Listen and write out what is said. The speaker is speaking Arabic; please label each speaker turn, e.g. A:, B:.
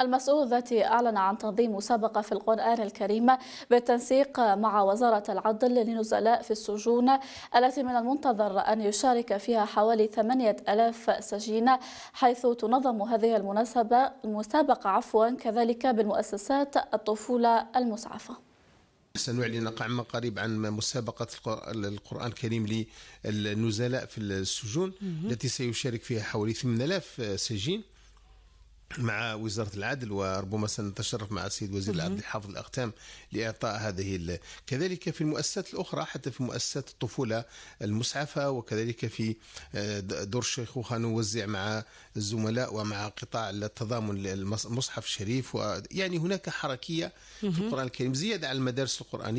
A: المسؤول ذاتي أعلن عن تنظيم مسابقة في القرآن الكريم بالتنسيق مع وزارة العدل لنزلاء في السجون التي من المنتظر أن يشارك فيها حوالي 8000 سجين حيث تنظم هذه المناسبة المسابقة عفوا كذلك بالمؤسسات الطفولة المسعفة
B: سنعلن قعما قريب عن مسابقة القرآن الكريم للنزلاء في السجون التي سيشارك فيها حوالي 8000 سجين مع وزاره العدل وربما سنتشرف مع السيد وزير العدل حافظ الاختام لاعطاء هذه ال... كذلك في المؤسسات الاخرى حتى في مؤسسات الطفوله المسعفه وكذلك في آه، دور الشيخوخه نوزع مع الزملاء ومع قطاع التضامن المصحف الشريف و... يعني هناك حركيه في القران الكريم زياده على المدارس القرانيه